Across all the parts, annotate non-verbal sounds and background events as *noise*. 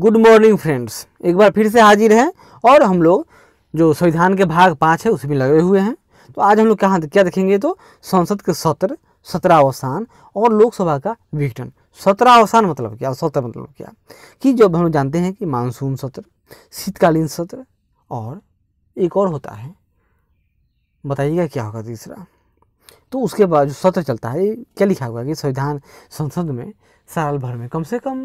good morning friends एक बार फिर से हाजिर हैं और हम लोग जो संविधान के भाग पाँच है उसमें लगे हुए हैं तो आज हम लोग कहाँ क्या देखेंगे तो संसद के सत्र सत्रावसान और लोकसभा का विघटन सत्रावसान मतलब क्या सत्र मतलब क्या कि जब हम जानते हैं कि मानसून सत्र शीतकालीन सत्र और एक और होता है बताइएगा क्या होगा तीसरा तो उसके बाद जो सत्र चलता है क्या लिखा हुआ है कि संविधान संसद में साल भर में कम से कम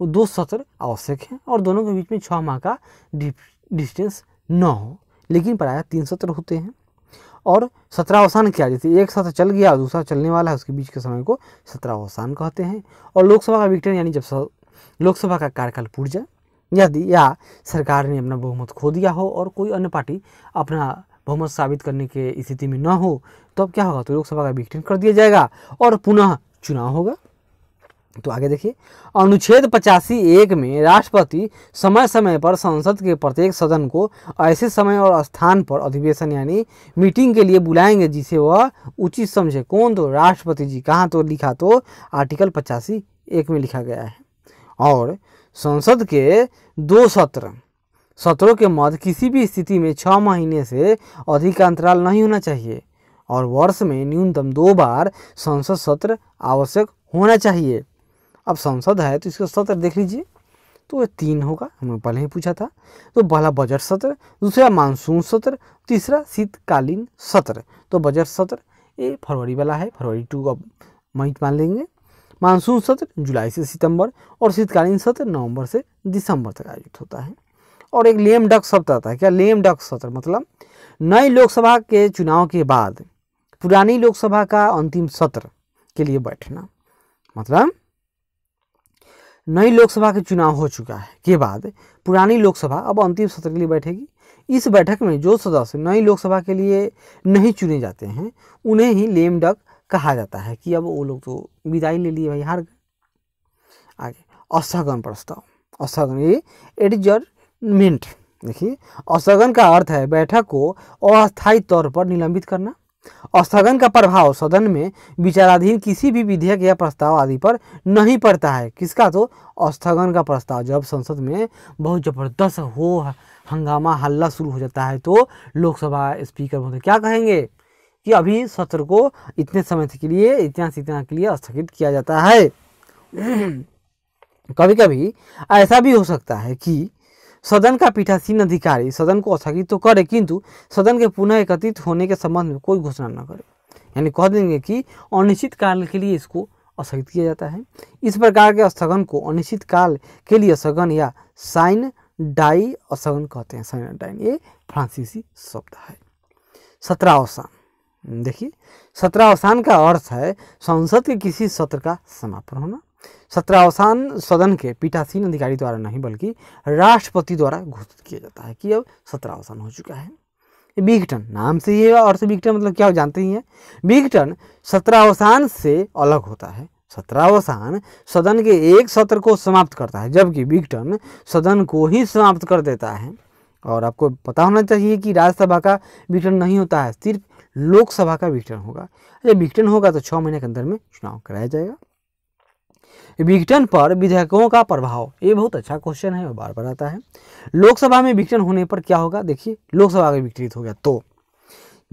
वो दो सत्र आवश्यक हैं और दोनों के बीच में छः माह का डिस्टेंस न हो लेकिन प्रायः तीन सत्र होते हैं और सत्रावसान किया जैसे एक सत्र चल गया और दूसरा चलने वाला है उसके बीच के समय को सत्रावसान कहते हैं और लोकसभा का विघटन यानी जब लोकसभा का कार्यकाल पूर्ण जाए यदि या सरकार ने अपना बहुमत खो दिया हो और कोई अन्य पार्टी अपना बहुमत साबित करने के स्थिति में न हो तो अब क्या होगा तो लोकसभा का विघटन कर दिया जाएगा और पुनः चुनाव होगा तो आगे देखिए अनुच्छेद पचासी एक में राष्ट्रपति समय समय पर संसद के प्रत्येक सदन को ऐसे समय और स्थान पर अधिवेशन यानी मीटिंग के लिए बुलाएंगे जिसे वह उचित समझे कौन तो राष्ट्रपति जी कहाँ तो लिखा तो आर्टिकल पचासी एक में लिखा गया है और संसद के दो सत्र सत्रों के मध्य किसी भी स्थिति में छः महीने से अधिक अंतराल नहीं होना चाहिए और वर्ष में न्यूनतम दो बार संसद सत्र आवश्यक होना चाहिए अब संसद है तो इसका सत्र देख लीजिए तो ये तीन होगा हमने पहले ही पूछा था तो पहला बजट सत्र दूसरा मानसून सत्र तीसरा शीतकालीन सत्र तो बजट सत्र ये फरवरी वाला है फरवरी टू का मई मान लेंगे मानसून सत्र जुलाई से सितंबर और शीतकालीन सत्र नवंबर से दिसंबर तक आयोजित होता है और एक लेम डक सत्र आता है क्या लेम डक सत्र मतलब नई लोकसभा के चुनाव के बाद पुरानी लोकसभा का अंतिम सत्र के लिए बैठना मतलब नई लोकसभा के चुनाव हो चुका है के बाद पुरानी लोकसभा अब अंतिम सत्र के लिए बैठेगी इस बैठक में जो सदस्य नई लोकसभा के लिए नहीं चुने जाते हैं उन्हें ही लेम डक कहा जाता है कि अब वो लोग तो विदाई ले लिए भाई हार गए आगे असगन प्रस्ताव असगन ये एडजमेंट देखिए असगन का अर्थ है बैठक को अस्थायी तौर पर निलंबित करना स्थगन का प्रभाव सदन में विचाराधीन किसी भी विधेयक या प्रस्ताव आदि पर नहीं पड़ता है किसका तो स्थगन का प्रस्ताव जब संसद में बहुत ज़बरदस्त हो हंगामा हल्ला शुरू हो जाता है तो लोकसभा स्पीकर महोदय क्या कहेंगे कि अभी सत्र को इतने समय के लिए इतना इतना के लिए स्थगित किया जाता है *clears throat* कभी कभी ऐसा भी हो सकता है कि सदन का पीठासीन अधिकारी सदन को स्थगित तो करे किंतु सदन के पुनः एकत्रित होने के संबंध में कोई घोषणा न करे यानी कह देंगे कि अनिश्चित काल के लिए इसको स्थगित किया जाता है इस प्रकार के स्थगन को अनिश्चित काल के लिए स्थगन या साइन डाई स्थगन कहते हैं साइन डाइन ये फ्रांसीसी शब्द है सत्रावसान देखिए सत्रावसान का अर्थ है संसद के किसी सत्र का समापन होना सत्रावसान सदन के पीठासीन अधिकारी द्वारा नहीं बल्कि राष्ट्रपति द्वारा घोषित किया जाता है कि अब सत्रावसान हो चुका है विघटन नाम से ही है और से विघटन मतलब क्या हो जानते ही हैं विघटन सत्रावसान से अलग होता है सत्रावसान सदन के एक सत्र को समाप्त करता है जबकि विघटन सदन को ही समाप्त कर देता है और आपको पता होना चाहिए कि राज्यसभा का विघटन नहीं होता है सिर्फ लोकसभा का विघटन होगा जब विघटन होगा तो छः महीने के अंदर में चुनाव कराया जाएगा विघटन पर विधेयकों का प्रभाव ये बहुत अच्छा क्वेश्चन है बार बार आता है लोकसभा में विघटन होने पर क्या होगा देखिए लोकसभा में विघटित हो गया तो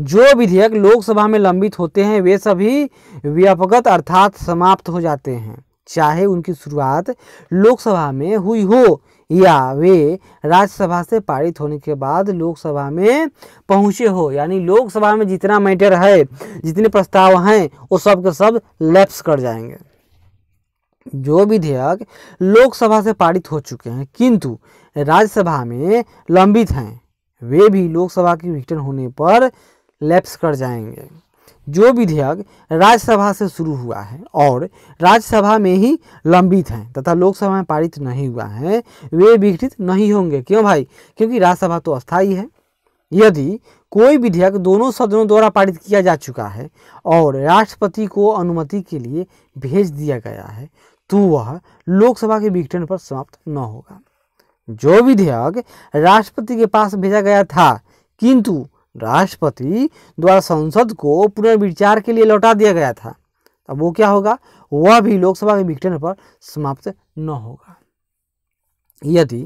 जो विधेयक लोकसभा में लंबित होते हैं वे सभी व्यापगत अर्थात समाप्त हो जाते हैं चाहे उनकी शुरुआत लोकसभा में हुई हो या वे राज्यसभा से पारित होने के बाद लोकसभा में पहुंचे हो यानी लोकसभा में जितना मैटर है जितने प्रस्ताव हैं वो सब के सब लैप्स कर जाएंगे जो विधेयक लोकसभा से पारित हो चुके हैं किंतु राज्यसभा में लंबित हैं वे भी लोकसभा की विघटन होने पर लैप्स कर जाएंगे जो विधेयक राज्यसभा से शुरू हुआ है और राज्यसभा में ही लंबित हैं तथा लोकसभा में पारित नहीं हुआ है वे विघटित नहीं होंगे क्यों भाई क्योंकि राज्यसभा तो अस्थायी है यदि कोई विधेयक दोनों सदनों द्वारा पारित किया जा चुका है और राष्ट्रपति को अनुमति के लिए भेज दिया गया है तो वह लोकसभा के विघटन पर समाप्त न होगा जो विधेयक राष्ट्रपति के पास भेजा गया था किंतु राष्ट्रपति द्वारा संसद को पुनर्विचार के लिए लौटा दिया गया था अब वो क्या होगा वह भी लोकसभा के विघटन पर समाप्त न होगा यदि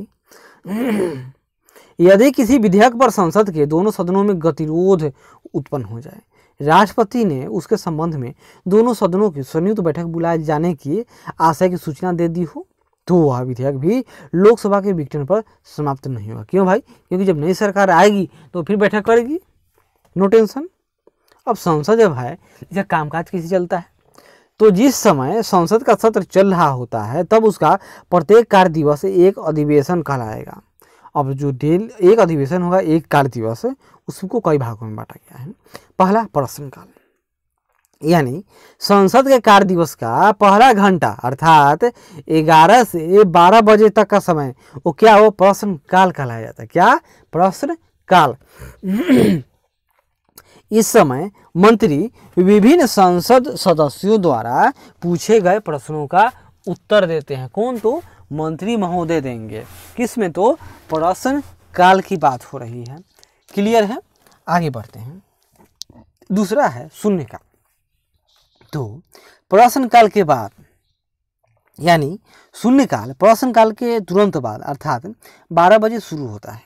*clears throat* यदि किसी विधेयक पर संसद के दोनों सदनों में गतिरोध उत्पन्न हो जाए राष्ट्रपति ने उसके संबंध में दोनों सदनों की संयुक्त बैठक बुलाए जाने की आशय की सूचना दे दी हो तो वह विधेयक भी लोकसभा के विघटन पर समाप्त नहीं होगा क्यों भाई क्योंकि जब नई सरकार आएगी तो फिर बैठक करेगी नो टेंशन अब संसद जब है इसका कामकाज कैसे चलता है तो जिस समय संसद का सत्र चल रहा होता है तब उसका प्रत्येक कार्य दिवस एक अधिवेशन कहलाएगा अब जो डेल एक अधिवेशन होगा एक कार्य दिवस है उसको कई भागों में बांटा गया है पहला प्रश्नकाल यानी संसद के कार्य दिवस का पहला घंटा अर्थात 11 से 12 बजे तक का समय वो क्या वो प्रश्न काल कहलाया जाता है क्या प्रश्न काल इस समय मंत्री विभिन्न संसद सदस्यों द्वारा पूछे गए प्रश्नों का उत्तर देते हैं कौन तो मंत्री महोदय देंगे किस में तो प्रश्न काल की बात हो रही है क्लियर है आगे बढ़ते हैं दूसरा है शून्य का तो प्रश्न काल के बाद यानी शून्यकाल प्रश्न काल के तुरंत बाद अर्थात बारह बजे शुरू होता है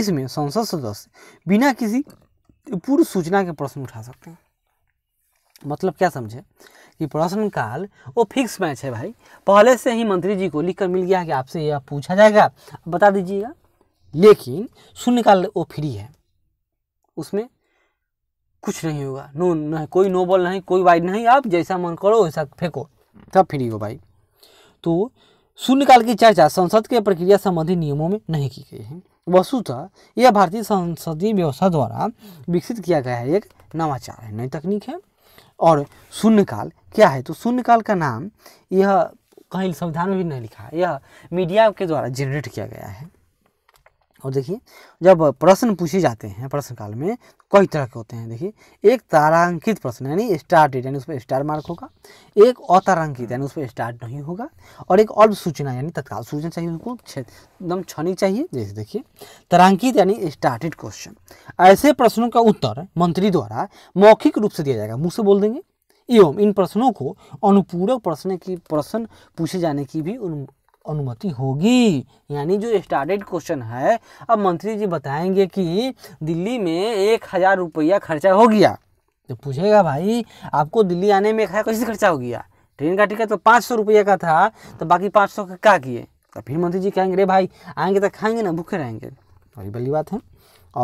इसमें संसद सदस्य बिना किसी पूर्व सूचना के प्रश्न उठा सकते हैं मतलब क्या समझे कि प्रश्नकाल वो फिक्स मैच है भाई पहले से ही मंत्री जी को लिख कर मिल गया कि आपसे यह पूछा जाएगा बता दीजिएगा लेकिन शून्यकाल वो फ्री है उसमें कुछ नहीं होगा नो नहीं कोई नोबल नहीं कोई वाइड नहीं आप जैसा मन करो वैसा फेंको तब फ्री हो भाई तो शून्यकाल की चर्चा संसद के प्रक्रिया संबंधी नियमों में नहीं की गई है वस्तुतः यह भारतीय संसदीय व्यवस्था द्वारा विकसित किया गया है एक नवाचार है नई तकनीक है और शून्यकाल क्या है तो शून्यकाल का नाम यह कहीं संविधान में भी नहीं लिखा यह मीडिया के द्वारा जनरेट किया गया है और देखिए जब प्रश्न पूछे जाते हैं प्रश्न काल में तो कई तरह के होते हैं देखिए एक तारांकित प्रश्न यानी स्टार डेट यानी उस पर स्टार मार्क होगा एक अतारांकित यानी उस पर स्टार नहीं होगा और एक अल्प सूचना यानी तत्काल सूचना चाहिए उनको एकदम छनी चाहिए जैसे देखिए तारांकित यानी स्टार्टेड क्वेश्चन ऐसे प्रश्नों का उत्तर मंत्री द्वारा मौखिक रूप से दिया जाएगा मुँह से बोल देंगे एवं इन प्रश्नों को अनुपूरक प्रश्न की प्रश्न पूछे जाने की भी उन अनुमति होगी यानी जो स्टार्टेड क्वेश्चन है अब मंत्री जी बताएंगे कि दिल्ली में एक हज़ार रुपया खर्चा हो गया तो पूछेगा भाई आपको दिल्ली आने में एक हज़ार कैसे खर्चा हो गया ट्रेन का टिकट तो पाँच सौ रुपये का था तो बाकी पाँच सौ का क्या किए तो फिर मंत्री जी कहेंगे रे भाई आएंगे तो खाएंगे ना भूखे रहेंगे तो वही बड़ी बात है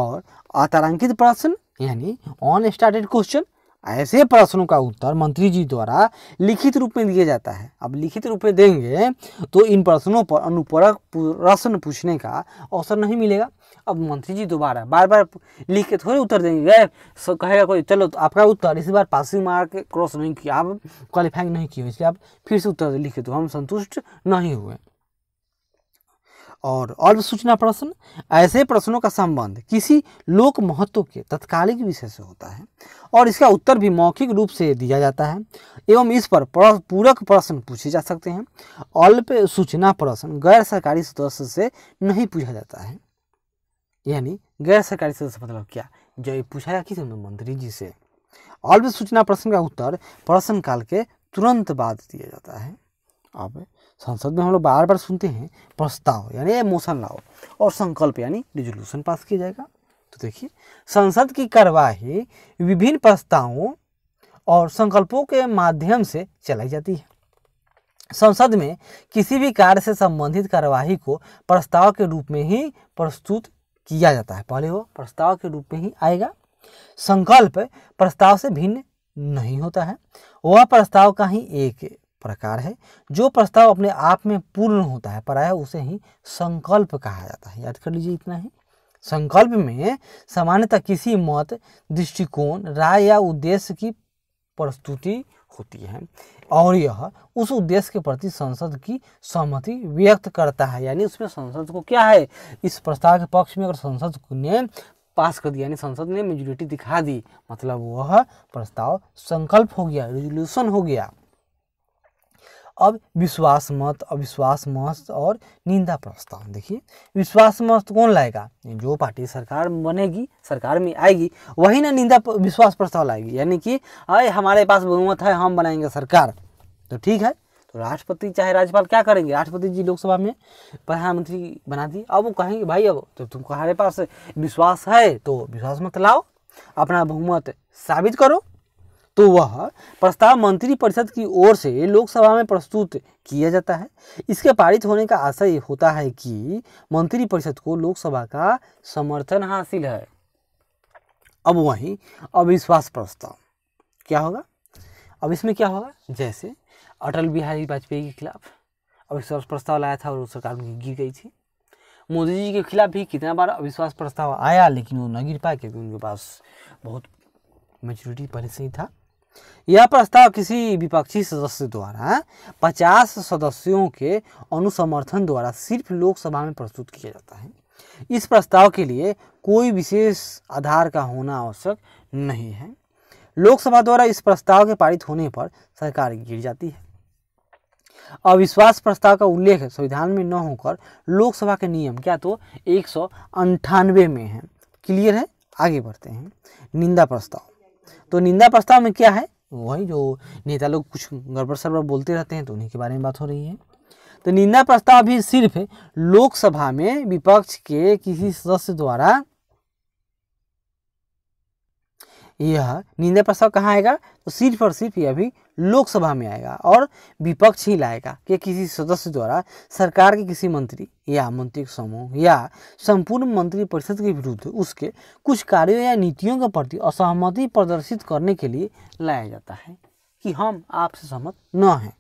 और अतारांकित प्रश्न यानी ऑन स्टार्टेड क्वेश्चन ऐसे प्रश्नों का उत्तर मंत्री जी द्वारा लिखित रूप में दिया जाता है अब लिखित रूप में देंगे तो इन प्रश्नों पर अनुपरक प्रश्न पूछने का अवसर नहीं मिलेगा अब मंत्री जी दोबारा बार बार लिख के थोड़े उत्तर देंगे गए कहेगा कोई चलो तो आपका उत्तर इस बार पासिंग मार्क क्रॉस नहीं किया आप क्वालिफाइंग नहीं किए इसलिए आप फिर से उत्तर लिखे तो हम संतुष्ट नहीं हुए और और भी सूचना प्रश्न ऐसे प्रश्नों का संबंध किसी लोक महत्व के तत्कालिक विषय से होता है और इसका उत्तर भी मौखिक रूप से दिया जाता है एवं इस पर पूरक प्रश्न पूछे जा सकते हैं अल्प सूचना प्रश्न गैर सरकारी सदस्य से नहीं पूछा जाता है यानी गैर सरकारी सदस्य मतलब क्या जो ये पूछा गया किसी तो मंत्री जी से अल्प सूचना प्रश्न का उत्तर प्रश्न काल के तुरंत बाद दिया जाता है अब संसद में हम लोग बार बार सुनते हैं प्रस्ताव यानी मोशन लाओ और संकल्प यानी रिजोल्यूशन पास किया जाएगा तो देखिए संसद की कार्यवाही विभिन्न प्रस्तावों और संकल्पों के माध्यम से चलाई जाती है संसद में किसी भी कार्य से संबंधित कार्यवाही को प्रस्ताव के रूप में ही प्रस्तुत किया जाता है पहले वो प्रस्ताव के रूप में ही आएगा संकल्प प्रस्ताव से भिन्न नहीं होता है वह प्रस्ताव का ही एक प्रकार है जो प्रस्ताव अपने आप में पूर्ण होता है पराया उसे ही संकल्प कहा जाता है याद कर लीजिए इतना ही संकल्प में सामान्यतः किसी मत दृष्टिकोण राय या उद्देश्य की प्रस्तुति होती है और यह उस उद्देश्य के प्रति संसद की सहमति व्यक्त करता है यानी उसमें संसद को क्या है इस प्रस्ताव के पक्ष में अगर संसद ने पास कर दिया यानी संसद ने मेजोरिटी दिखा दी मतलब वह प्रस्ताव संकल्प हो गया रेजोल्यूशन हो गया अब विश्वास मत अविश्वास मत और निंदा प्रस्ताव देखिए विश्वास मत कौन लाएगा जो पार्टी सरकार बनेगी सरकार में आएगी वही ना निंदा विश्वास प्रस्ताव लाएगी यानी कि अरे हमारे पास बहुमत है हम बनाएंगे सरकार तो ठीक है तो राष्ट्रपति चाहे राज्यपाल क्या करेंगे राष्ट्रपति जी लोकसभा में प्रधानमंत्री बना दिए अब वो कहेंगे भाई अब तो तुमको हमारे पास विश्वास है तो विश्वास मत लाओ अपना बहुमत साबित करो तो वह प्रस्ताव मंत्री परिषद की ओर से लोकसभा में प्रस्तुत किया जाता है इसके पारित होने का आशा ये होता है कि मंत्रिपरिषद को लोकसभा का समर्थन हासिल है अब वहीं अविश्वास प्रस्ताव क्या होगा अब इसमें क्या होगा जैसे अटल बिहारी वाजपेयी के खिलाफ अविश्वास प्रस्ताव लाया था और सरकार उनकी गिर गई थी मोदी जी के खिलाफ भी कितना बार अविश्वास प्रस्ताव आया लेकिन वो न गिर पाए क्योंकि उनके पास बहुत मेजोरिटी पहले से ही था यह प्रस्ताव किसी विपक्षी सदस्य द्वारा 50 सदस्यों के अनुसमर्थन द्वारा सिर्फ लोकसभा में प्रस्तुत किया जाता है इस प्रस्ताव के लिए कोई विशेष आधार का होना आवश्यक नहीं है लोकसभा द्वारा इस प्रस्ताव के पारित होने पर सरकार गिर जाती है अविश्वास प्रस्ताव का उल्लेख संविधान में न होकर लोकसभा के नियम क्या तो एक में है क्लियर है आगे बढ़ते हैं निंदा प्रस्ताव तो निंदा प्रस्ताव में क्या है वही जो नेता लोग कुछ गड़बड़ सड़बड़ बोलते रहते हैं तो उन्हीं के बारे में बात हो रही है तो निंदा प्रस्ताव भी सिर्फ लोकसभा में विपक्ष के किसी सदस्य द्वारा यह निंदा प्रस्ताव कहाँ आएगा तो सिर्फ और सिर्फ यह भी लोकसभा में आएगा और विपक्ष ही लाएगा कि किसी सदस्य द्वारा सरकार के किसी मंत्री या मंत्री समूह या संपूर्ण मंत्री परिषद के विरुद्ध उसके कुछ कार्यों या नीतियों के प्रति असहमति प्रदर्शित करने के लिए लाया जाता है कि हम आपसे सहमत न हैं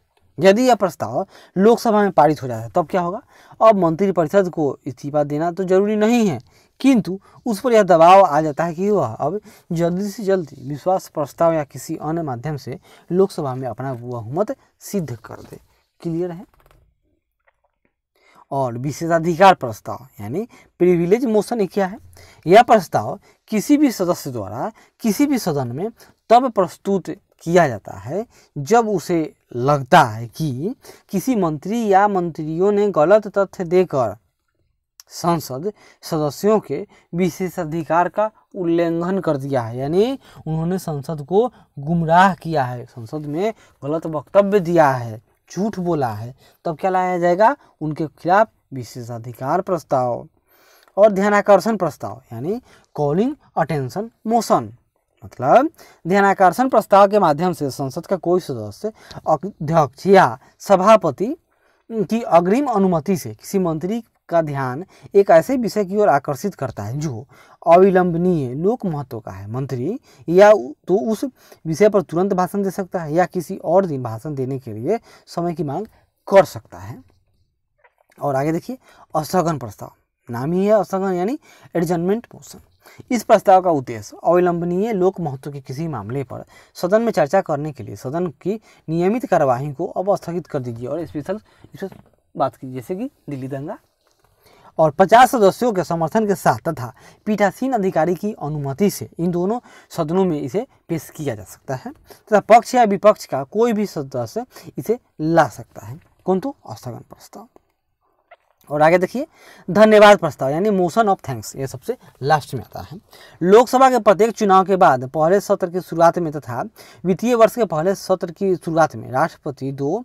यदि यह प्रस्ताव लोकसभा में पारित हो जाता है तब क्या होगा अब मंत्रिपरिषद को इस्तीफा देना तो जरूरी नहीं है किंतु उस पर यह दबाव आ जाता है कि वह अब जल्दी से जल्दी विश्वास प्रस्ताव या किसी अन्य माध्यम से लोकसभा में अपना बहुमत सिद्ध कर दे क्लियर है और विशेषाधिकार प्रस्ताव यानी प्रिविलेज मोशन क्या है यह प्रस्ताव किसी भी सदस्य द्वारा किसी भी सदन में तब प्रस्तुत किया जाता है जब उसे लगता है कि किसी मंत्री या मंत्रियों ने गलत तथ्य देकर संसद सदस्यों के विशेषाधिकार का उल्लंघन कर दिया है यानी उन्होंने संसद को गुमराह किया है संसद में गलत वक्तव्य दिया है झूठ बोला है तब क्या लाया जाएगा उनके खिलाफ विशेषाधिकार प्रस्ताव और ध्यानाकर्षण प्रस्ताव यानी कॉलिंग अटेंशन मोशन मतलब ध्यानाकर्षण प्रस्ताव के माध्यम से संसद का कोई सदस्य अध्यक्ष या सभापति की अग्रिम अनुमति से किसी मंत्री का ध्यान एक ऐसे विषय की ओर आकर्षित करता है जो अविलंबनीय लोक महत्व का है मंत्री या तो उस विषय पर तुरंत भाषण दे सकता है या किसी और दिन भाषण देने के लिए समय की मांग कर सकता है और आगे देखिए असगन प्रस्ताव नाम ही है असगन यानी एडजमेंट मोशन इस प्रस्ताव का उद्देश्य अविलंबनीय लोक महत्व के किसी मामले पर सदन में चर्चा करने के लिए सदन की नियमित कार्यवाही को अब स्थगित कर दीजिए और स्पेशल बात की जैसे कि दिल्ली दंगा और 50 सदस्यों के समर्थन के साथ तथा पीठासीन अधिकारी की अनुमति से इन दोनों सदनों में इसे पेश किया जा सकता है तथा पक्ष या विपक्ष का कोई भी सदस्य इसे ला सकता है तो स्थगन प्रस्ताव और आगे देखिए धन्यवाद प्रस्ताव यानी मोशन ऑफ थैंक्स ये सबसे लास्ट में आता है लोकसभा के प्रत्येक चुनाव के बाद पहले सत्र की शुरुआत में तथा वित्तीय वर्ष के पहले सत्र की शुरुआत में राष्ट्रपति दो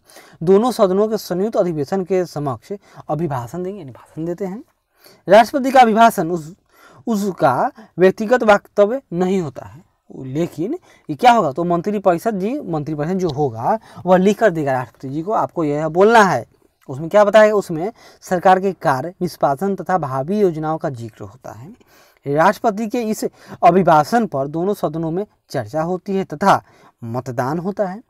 दोनों सदनों के संयुक्त अधिवेशन के समक्ष अभिभाषण देंगे यानी भाषण देते हैं राष्ट्रपति का अभिभाषण उस उसका व्यक्तिगत वक्तव्य नहीं होता है लेकिन ये क्या होगा तो मंत्रिपरिषद जी मंत्रिपरिषद जो होगा वह लिख कर देगा राष्ट्रपति जी को आपको यह बोलना है उसमें क्या बताया उसमें सरकार के कार्य निष्पादन तथा भावी योजनाओं का जिक्र होता है राष्ट्रपति के इस अभिभाषण पर दोनों सदनों में चर्चा होती है तथा मतदान होता है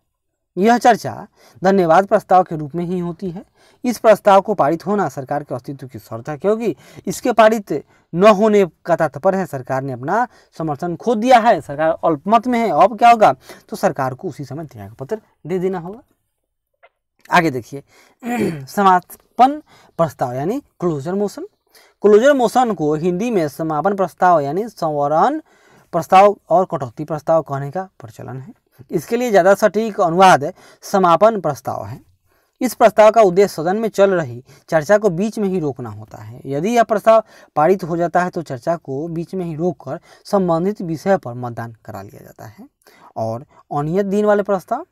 यह चर्चा धन्यवाद प्रस्ताव के रूप में ही होती है इस प्रस्ताव को पारित होना सरकार के अस्तित्व की शर्त है क्योंकि इसके पारित न होने का तात्पर्य है सरकार ने अपना समर्थन खो दिया है सरकार अल्पमत में है अब क्या होगा तो सरकार को उसी समय त्यागपत्र दे देना होगा आगे देखिए *clears throat* समापन प्रस्ताव यानी क्लोजर मोशन क्लोजर मोशन को हिंदी में समापन प्रस्ताव यानी संवरण प्रस्ताव और कटौती प्रस्ताव कहने का प्रचलन है इसके लिए ज़्यादा सटीक अनुवाद समापन प्रस्ताव है इस प्रस्ताव का उद्देश्य सदन में चल रही चर्चा को बीच में ही रोकना होता है यदि यह प्रस्ताव पारित हो जाता है तो चर्चा को बीच में ही रोककर संबंधित विषय पर मतदान करा लिया जाता है और अनियत दिन वाले प्रस्ताव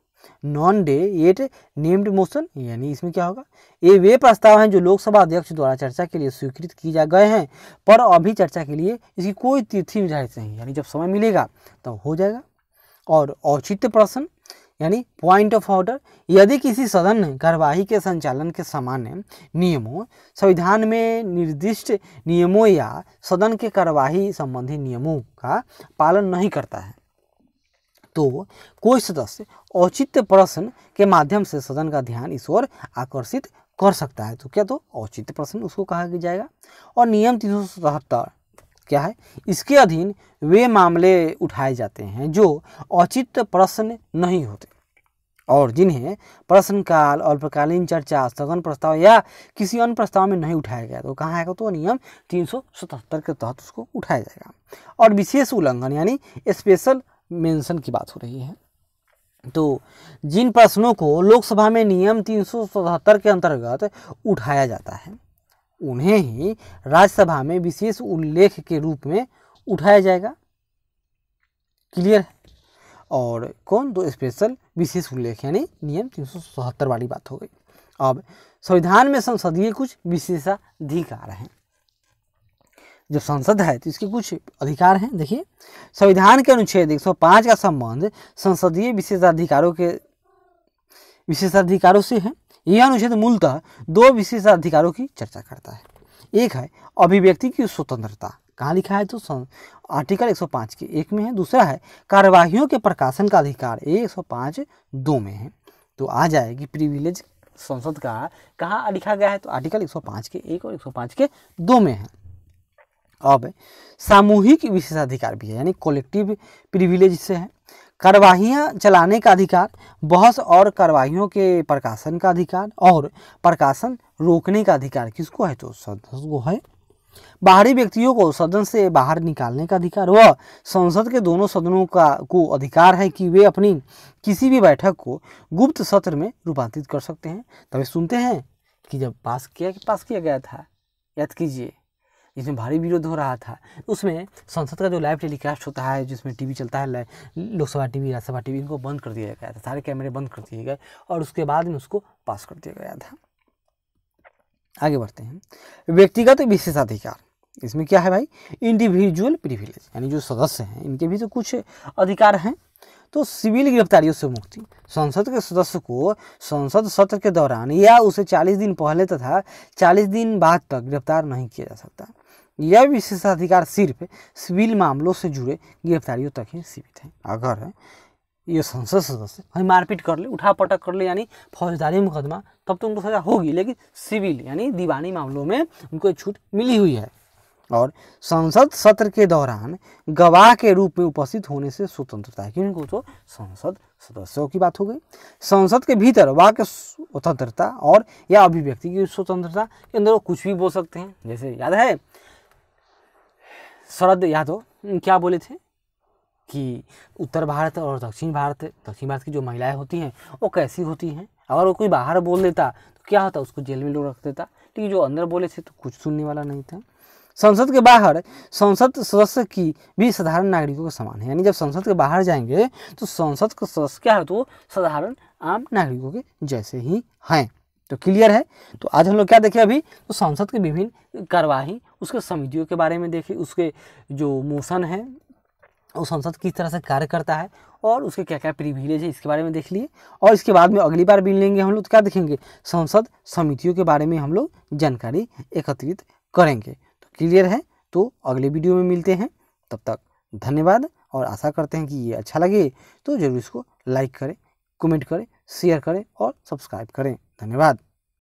non day yet named motion यानी इसमें क्या होगा ये वे प्रस्ताव हैं जो लोकसभा अध्यक्ष द्वारा चर्चा के लिए स्वीकृत किए जा गए हैं पर अभी चर्चा के लिए इसकी कोई तिथि निर्धारित नहीं यानी जब समय मिलेगा तब हो जाएगा और औचित्य प्रश्न यानी पॉइंट ऑफ ऑर्डर यदि किसी सदन कार्यवाही के संचालन के सामान्य नियमों संविधान में निर्दिष्ट नियमों या सदन के कार्यवाही संबंधी नियमों का पालन नहीं करता है तो कोई सदस्य औचित्य प्रश्न के माध्यम से सदन का ध्यान इस ओर आकर्षित कर सकता है तो क्या तो औचित्य प्रश्न उसको कहा जाएगा और नियम तीन क्या है इसके अधीन वे मामले उठाए जाते हैं जो औचित्य प्रश्न नहीं होते और जिन्हें प्रश्नकाल अल्पकालीन चर्चा स्थगन प्रस्ताव या किसी अन्य प्रस्ताव में नहीं उठाया गया तो कहाँ आएगा तो नियम तीन के तहत उसको उठाया जाएगा और विशेष उल्लंघन यानी स्पेशल मेंशन की बात हो रही है तो जिन प्रश्नों को लोकसभा में नियम तीन के अंतर्गत उठाया जाता है उन्हें ही राज्यसभा में विशेष उल्लेख के रूप में उठाया जाएगा क्लियर है और कौन दो तो स्पेशल विशेष उल्लेख यानी नियम तीन वाली बात हो गई अब संविधान में संसदीय कुछ विशेषाधिकार हैं जो संसद है तो इसके कुछ अधिकार हैं देखिए संविधान के अनुच्छेद 105 का संबंध संसदीय विशेषाधिकारों के विशेषाधिकारों से है यह अनुच्छेद मूलतः दो विशेषाधिकारों की चर्चा करता है एक है अभिव्यक्ति की स्वतंत्रता कहाँ लिखा है तो आर्टिकल 105 के एक में है दूसरा है कार्यवाहियों के प्रकाशन का अधिकार ये एक दो में है तो आ जाएगी प्रिविलेज संसद का कहाँ लिखा गया है तो आर्टिकल 105 के एक और 105 के दो में है अब सामूहिक विशेषाधिकार भी है यानी कलेक्टिव प्रिविलेज से है कार्रवाइयाँ चलाने का अधिकार बहस और कार्रवाइयों के प्रकाशन का अधिकार और प्रकाशन रोकने का अधिकार किसको है तो सदस्य को है बाहरी व्यक्तियों को सदन से बाहर निकालने का अधिकार वह संसद के दोनों सदनों का को अधिकार है कि वे अपनी किसी भी बैठक को गुप्त सत्र में रूपांतरित कर सकते हैं तभी सुनते हैं कि जब पास किया कि पास किया गया था याद कीजिए जिसमें भारी विरोध हो रहा था उसमें संसद का जो लाइव टेलीकास्ट होता है जिसमें टीवी चलता है लोकसभा टीवी राज्यसभा टीवी इनको बंद कर दिया गया था सारे कैमरे बंद कर दिए गए और उसके बाद में उसको पास कर दिया गया था आगे बढ़ते हैं व्यक्तिगत तो विशेषाधिकार इसमें क्या है भाई इंडिविजुअल प्रिविलेज यानी जो सदस्य हैं इनके भी तो कुछ अधिकार हैं तो सिविल गिरफ्तारियों से मुक्ति संसद के सदस्य को संसद सत्र के दौरान या उसे 40 दिन पहले तथा 40 दिन बाद तक गिरफ्तार नहीं किया जा सकता यह विशेषाधिकार सिर्फ सिविल मामलों से जुड़े गिरफ्तारियों तक ही सीमित है अगर ये संसद सदस्य भाई मारपीट कर ले उठा पटक कर ले यानी फौजदारी मुकदमा तब तो उनको सजा होगी लेकिन सिविल यानी दीवानी मामलों में उनको छूट मिली हुई है और संसद सत्र के दौरान गवाह के रूप में उपस्थित होने से स्वतंत्रता है क्योंकि तो संसद सदस्यों की बात हो गई संसद के भीतर वाक्य स्वतंत्रता और या अभिव्यक्ति की स्वतंत्रता के अंदर वो कुछ भी बोल सकते हैं जैसे याद है शरद यादव हम्म, क्या बोले थे कि उत्तर भारत और दक्षिण भारत दक्षिण भारत की जो महिलाएं होती हैं वो कैसी होती हैं अगर वो कोई बाहर बोल देता तो क्या होता उसको जेल में लोग रख देता लेकिन जो अंदर बोले थे तो कुछ सुनने वाला नहीं था संसद के बाहर संसद सदस्य की भी साधारण नागरिकों के समान है यानी जब संसद के बाहर जाएंगे तो संसद के सदस्य क्या है तो साधारण आम नागरिकों के जैसे ही हैं तो क्लियर है तो आज हम लोग क्या देखें अभी तो संसद के विभिन्न कार्यवाही उसके समितियों के बारे में देखें उसके जो मोशन है वो संसद किस तरह से कार्य करता है और उसके क्या क्या प्रिविलेज है इसके बारे में देख लिए और इसके बाद में अगली बार भी लेंगे हम लोग तो क्या देखेंगे संसद समितियों के बारे में हम लोग जानकारी एकत्रित करेंगे तो क्लियर है तो अगले वीडियो में मिलते हैं तब तक धन्यवाद और आशा करते हैं कि ये अच्छा लगे तो ज़रूर इसको लाइक करें कमेंट करें शेयर करें और सब्सक्राइब करें धन्यवाद